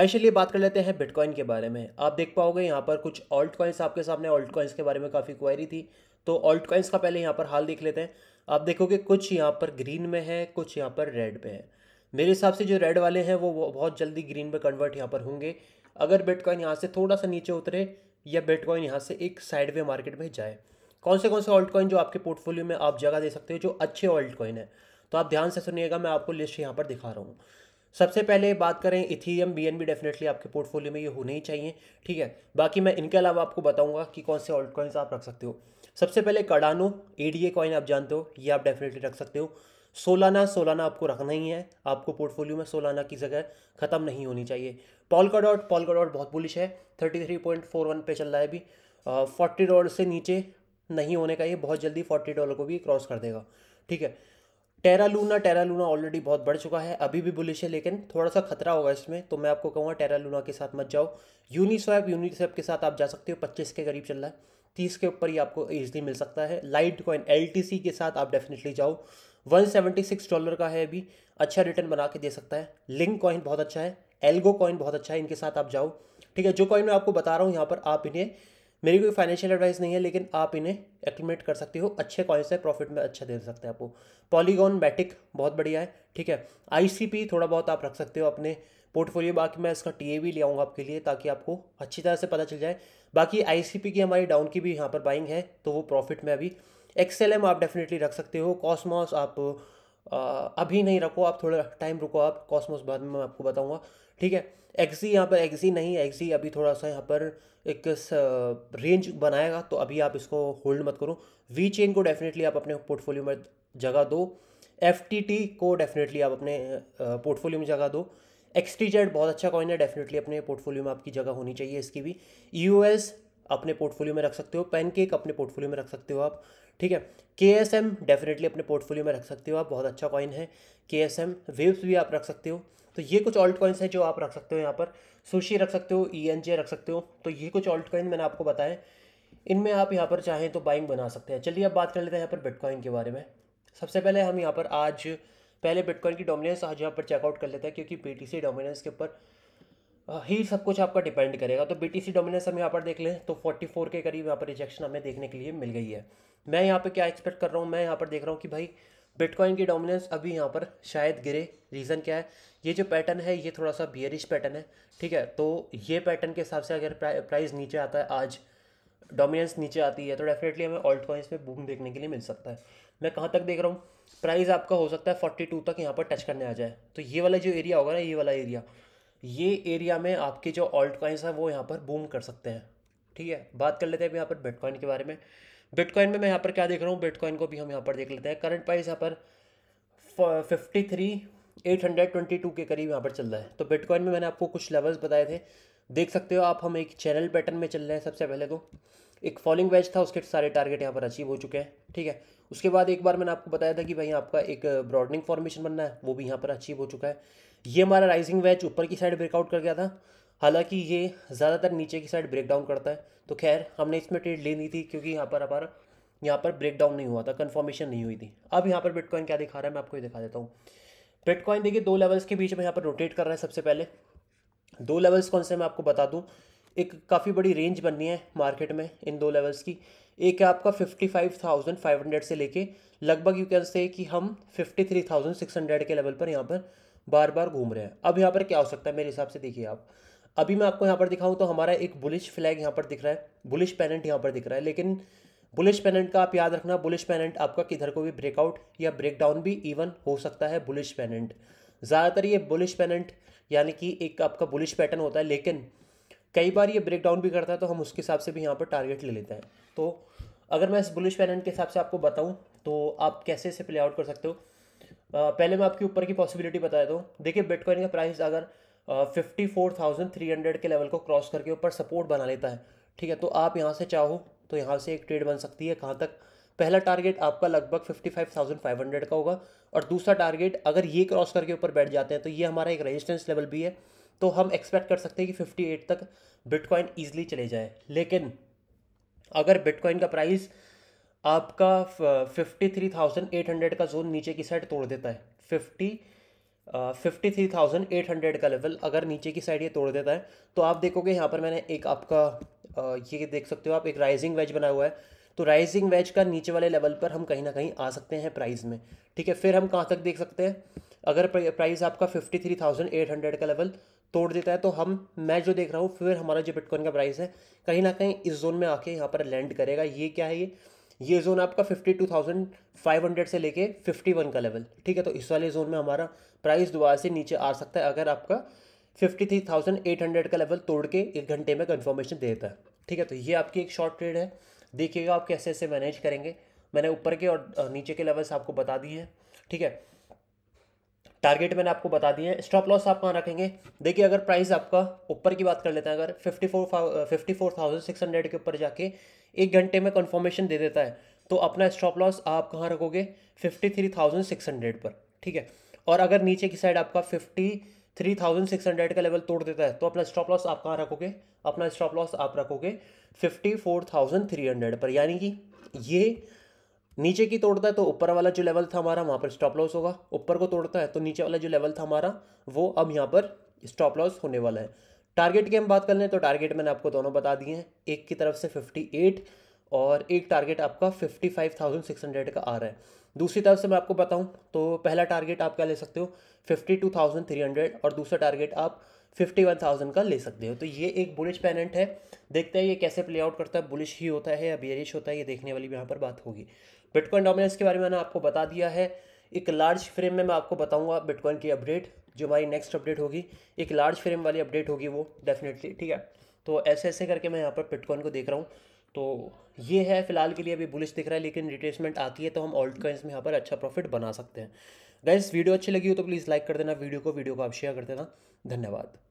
तो चलिए बात कर लेते हैं बिटकॉइन के बारे में आप देख पाओगे यहाँ पर कुछ ऑल्ट कॉइन्स आपके सामने ऑल्ट कॉइन्स के बारे में काफ़ी क्वायरी थी तो ऑल्ट कॉइन्स का पहले यहाँ पर हाल देख लेते हैं आप देखोगे कुछ यहाँ पर ग्रीन में है कुछ यहाँ पर रेड पे है मेरे हिसाब से जो रेड वाले हैं वो बहुत जल्दी ग्रीन में कन्वर्ट यहाँ पर होंगे अगर बिटकॉइन यहाँ से थोड़ा सा नीचे उतरे या बिटकॉइन यहाँ से एक साइड वे मार्केट में जाए कौन से कौन से ऑल्ट कॉइन जो आपके पोर्टफोलियो में आप जगह दे सकते हो जो अच्छे ऑल्ट कॉइन है तो आप ध्यान से सुनिएगा मैं आपको लिस्ट यहाँ पर दिखा रहा हूँ सबसे पहले बात करें इथीरियम बी एन डेफिनेटली आपके पोर्टफोलियो में ये होने ही चाहिए ठीक है बाकी मैं इनके अलावा आपको बताऊंगा कि कौन से ऑल्ट कॉइन्स आप रख सकते हो सबसे पहले कडानो ए डी ए कॉइन आप जानते हो ये आप डेफिनेटली रख सकते हो सोलाना सोलाना आपको रखना ही है आपको पोर्टफोलियो में सोलाना की जगह ख़त्म नहीं होनी चाहिए पॉलका डॉट पॉलका डॉट बहुत बुलिश है thirty three point four one पे चल रहा है अभी फोर्टी डॉलर से नीचे नहीं होने का ये बहुत जल्दी फोर्टी डॉलर को भी क्रॉस कर देगा ठीक है Terra Luna Terra Luna already बहुत बढ़ चुका है अभी भी बुलिश है लेकिन थोड़ा सा खतरा होगा इसमें तो मैं आपको कहूँगा टेरा लूना के साथ मत जाओ यूनिस्वैप यूनिसेप के साथ आप जा सकते हो पच्चीस के करीब चल रहा है तीस के ऊपर ही आपको ईजली मिल सकता है लाइट कॉइन एल के साथ आप डेफिनेटली जाओ 176 डॉलर का है अभी अच्छा रिटर्न बना के दे सकता है लिंक कॉइन बहुत अच्छा है एल्गो कॉइन बहुत अच्छा है इनके साथ आप जाओ ठीक है जो कॉइन मैं आपको बता रहा हूँ यहाँ पर आप इन्हें मेरी कोई फाइनेंशियल एडवाइस नहीं है लेकिन आप इन्हें एक्टिमेट कर सकते हो अच्छे कॉइन्स है प्रॉफिट में अच्छा दे सकते हैं आपको पॉलीगॉन बैटिक बहुत बढ़िया है ठीक है आईसीपी थोड़ा बहुत आप रख सकते हो अपने पोर्टफोलियो बाकी मैं इसका टीए भी ले आऊँगा आपके लिए ताकि आपको अच्छी तरह से पता चल जाए बाकी आईसीपी की हमारी डाउन की भी यहाँ पर बाइंग है तो वो प्रॉफिट में अभी एक्सएलएम आप डेफिनेटली रख सकते हो कॉस्मॉस आप आ, अभी नहीं रखो आप थोड़ा टाइम रुको आप कॉस्मोस बाद में मैं आपको बताऊंगा ठीक है एक्सी यहाँ पर एक्सी नहीं है एक्सी अभी थोड़ा सा यहाँ पर एक रेंज बनाएगा तो अभी आप इसको होल्ड मत करो वी चेन को डेफिनेटली आप अपने पोर्टफोलियो में जगह दो एफ को डेफिनेटली आप अपने पोर्टफोलियो में जगह दो एक्स बहुत अच्छा कॉइन है डेफिनेटली अपने पोर्टफोलियो में आपकी जगह होनी चाहिए इसकी भी यू अपने पोर्टफोलियो में रख सकते हो पेनकेक अपने पोर्टफोलियो में रख सकते हो आप ठीक है के एस एम डेफिनेटली अपने पोर्टफोलियो में रख सकते हो आप बहुत अच्छा कॉइन है के एस एम वेव्स भी आप रख सकते हो तो ये कुछ ऑल्ट कॉइन्स हैं जो आप रख सकते हो यहाँ पर सुशी रख सकते हो ई एन जे रख सकते हो तो ये कुछ ऑल्ट कॉइन मैंने आपको बताया इनमें आप यहाँ पर चाहें तो बाइंग बना सकते हैं चलिए अब बात कर लेते हैं यहाँ पर बिटकॉइन के बारे में सबसे पहले हम यहाँ पर आज पहले बिटकॉइन की डोमिनेंस आज यहाँ पर चेकआउट कर लेते हैं क्योंकि पी टी सी डोमिनेंस के ऊपर ही सब कुछ आपका डिपेंड करेगा तो बी टी सी डोमिनेंस हम यहाँ पर देख लें तो फोर्टी फोर के करीब यहाँ पर रिजेक्शन हमें देखने के लिए मिल गई है मैं यहाँ पर क्या एक्सपेक्ट कर रहा हूँ मैं यहाँ पर देख रहा हूँ कि भाई बिटकॉइन की डोमिनेंस अभी यहाँ पर शायद गिरे रीज़न क्या है ये जो पैटर्न है ये थोड़ा सा बियरिश पैटर्न है ठीक है तो ये पैटर्न के हिसाब से अगर प्राइस नीचे आता है आज डोमिनेंस नीचे आती है तो डेफिनेटली हमें ऑल्ट कॉइन्स में बूम देखने के लिए मिल सकता है मैं कहाँ तक देख रहा हूँ प्राइस आपका हो सकता है फोर्टी टू तक यहाँ पर टच करने आ जाए तो ये वाला जो एरिया होगा ना ये वाला एरिया ये एरिया में आपके जो ऑल्ट कॉइन्स हैं वो यहाँ पर बूम कर सकते हैं ठीक है बात कर लेते हैं अभी यहाँ पर बिटकॉइन के बारे में बिटकॉइन में मैं यहाँ पर क्या देख रहा हूँ बिटकॉइन को भी हम यहाँ पर देख लेते हैं करंट प्राइस यहाँ पर fifty three eight hundred twenty two के करीब यहाँ पर चल रहा है तो बिटकॉइन में मैंने आपको कुछ लेवल्स बताए थे देख सकते हो आप हम एक चैनल पैटर्न में चल रहे हैं सबसे पहले तो एक फॉलिंग वेज था उसके सारे टारगेट यहाँ पर अचीव हो चुके हैं ठीक है उसके बाद एक बार मैंने आपको बताया था कि भाई आपका एक ब्रॉडनिंग फॉर्मेशन बनना है वो भी यहाँ पर अचीव हो चुका है ये हमारा राइजिंग वेज ऊपर की साइड ब्रेकआउट कर गया था हालांकि ये ज़्यादातर नीचे की साइड ब्रेकडाउन करता है तो खैर हमने इसमें ट्रेड ले ली थी क्योंकि यहाँ पर हमारा यहाँ पर ब्रेकडाउन नहीं हुआ था कन्फर्मेशन नहीं हुई थी अब यहाँ पर बिटकॉइन क्या दिखा रहा है मैं आपको ये दिखा देता हूँ बिटकॉइन देखिए दो लेवल्स के बीच में यहाँ पर रोटेट कर रहा है सबसे पहले दो लेवल्स कौन से मैं आपको बता दूँ एक काफ़ी बड़ी रेंज बननी है मार्केट में इन दो लेवल्स की एक है आपका fifty five thousand five hundred से लेके लगभग यू कैन से कि हम fifty three thousand six hundred के लेवल पर यहाँ पर बार बार घूम रहे हैं अब यहाँ पर क्या हो सकता है मेरे हिसाब से देखिए आप अभी मैं आपको यहाँ पर दिखाऊँ तो हमारा एक बुलिश फ्लैग यहाँ पर दिख रहा है बुलिश पेनेंट यहाँ पर दिख रहा है लेकिन बुलिश पेनेंट का आप याद रखना बुलिश पेनेंट आपका किधर को भी ब्रेकआउट या ब्रेकडाउन भी इवन हो सकता है बुलिश पेनेंट ज़्यादातर ये बुलिश पेनेंट यानी कि एक आपका बुलिश पैटर्न होता है लेकिन कई बार ये ब्रेक डाउन भी करता है तो हम उसके हिसाब से भी यहाँ पर टारगेट ले लेते हैं तो अगर मैं इस बुलिश पैनल के हिसाब से आपको बताऊँ तो आप कैसे इसे प्ले आउट कर सकते हो पहले मैं आपके ऊपर की पॉसिबिलिटी बता देता हूँ देखिए बिटकॉइन का प्राइस अगर fifty four thousand three hundred के लेवल को क्रॉस करके ऊपर सपोर्ट बना लेता है ठीक है तो आप यहाँ से चाहो तो यहाँ से एक ट्रेड बन सकती है कहाँ तक पहला टारगेट आपका लगभग fifty five thousand five hundred का होगा और दूसरा टारगेट अगर ये क्रॉस करके ऊपर बैठ जाते हैं तो ये हमारा एक रेजिस्टेंस लेवल भी है तो हम एक्सपेक्ट कर सकते हैं कि फिफ्टी एट तक बिटकॉइन ईजिली चले जाए लेकिन अगर बिटकॉइन का प्राइस आपका fifty three thousand eight hundred का जोन नीचे की साइड तोड़ देता है fifty fifty three thousand eight hundred का लेवल अगर नीचे की साइड ये तोड़ देता है तो आप देखोगे यहाँ पर मैंने एक आपका uh, ये देख सकते हो आप एक राइजिंग वेज बना हुआ है तो राइजिंग वेज का नीचे वाले लेवल पर हम कहीं ना कहीं आ सकते हैं प्राइस में ठीक है फिर हम कहाँ तक देख सकते हैं अगर प्राइस आपका fifty three thousand eight hundred का लेवल तोड़ देता है तो हम मैं जो देख रहा हूँ फिर हमारा जो बिटकॉइन का प्राइस है कहीं ना कहीं इस जोन में आके यहाँ पर लैंड करेगा ये क्या है ये ये जोन आपका fifty two thousand five hundred से लेके फिफ्टी वन का लेवल ठीक है तो इस वाले जोन में हमारा प्राइस दोबारा से नीचे आ सकता है अगर आपका fifty three thousand eight hundred का लेवल तोड़ के एक घंटे में कन्फर्मेशन देता है ठीक है तो ये आपकी एक शॉर्ट ट्रेड है देखिएगा आप कैसे ऐसे मैनेज करेंगे मैंने ऊपर के और नीचे के लेवल्स आपको बता दिए हैं ठीक है टारगेट मैंने आपको बता दिया है स्टॉप लॉस आप कहाँ रखेंगे देखिए अगर प्राइस आपका ऊपर की बात कर लेते हैं अगर fifty four fifty four thousand six hundred के ऊपर जाके एक घंटे में कन्फर्मेशन दे देता है तो अपना स्टॉप लॉस आप कहाँ रखोगे fifty three thousand six hundred पर ठीक है और अगर नीचे की साइड आपका fifty three thousand six hundred का लेवल तोड़ देता है तो अपना स्टॉप लॉस आप कहाँ रखोगे अपना स्टॉप लॉस आप रखोगे fifty four thousand three hundred पर यानी कि ये नीचे की तोड़ता है तो ऊपर वाला जो लेवल था हमारा वहाँ पर स्टॉप लॉस होगा ऊपर को तोड़ता है तो नीचे वाला जो लेवल था हमारा वो अब यहाँ पर स्टॉप लॉस होने वाला है टारगेट की हम बात कर लें तो टारगेट मैंने आपको दोनों बता दिए हैं एक की तरफ से फिफ्टी एट और एक टारगेट आपका fifty five thousand six hundred का आ रहा है दूसरी तरफ से मैं आपको बताऊं तो पहला टारगेट आप क्या ले सकते हो fifty two thousand three hundred और दूसरा टारगेट आप फिफ्टी वन थाउजेंड का ले सकते हो तो ये एक बुलिश पेनेंट है देखते हैं ये कैसे प्ले आउट करता है बुलिश ही होता है या बियरिश होता है ये देखने वाली यहाँ पर बात होगी बिटकॉइन डोमिनेंस के बारे में मैंने आपको बता दिया है एक लार्ज फ्रेम में मैं आपको बताऊँगा बिटकॉइन की अपडेट जो हमारी नेक्स्ट अपडेट होगी एक लार्ज फ्रेम वाली अपडेट होगी वो डेफिनेटली ठीक है तो ऐसे ऐसे करके मैं यहाँ पर बिटकॉइन को देख रहा हूँ तो ये है फिलहाल के लिए अभी बुलिश दिख रहा है लेकिन रिट्रेसमेंट आती है तो हम ऑल्ट कॉइंस में यहाँ पर अच्छा प्रॉफिट बना सकते हैं गाइस वीडियो अच्छी लगी हो तो प्लीज़ लाइक कर देना वीडियो को वीडियो को आप शेयर कर देना धन्यवाद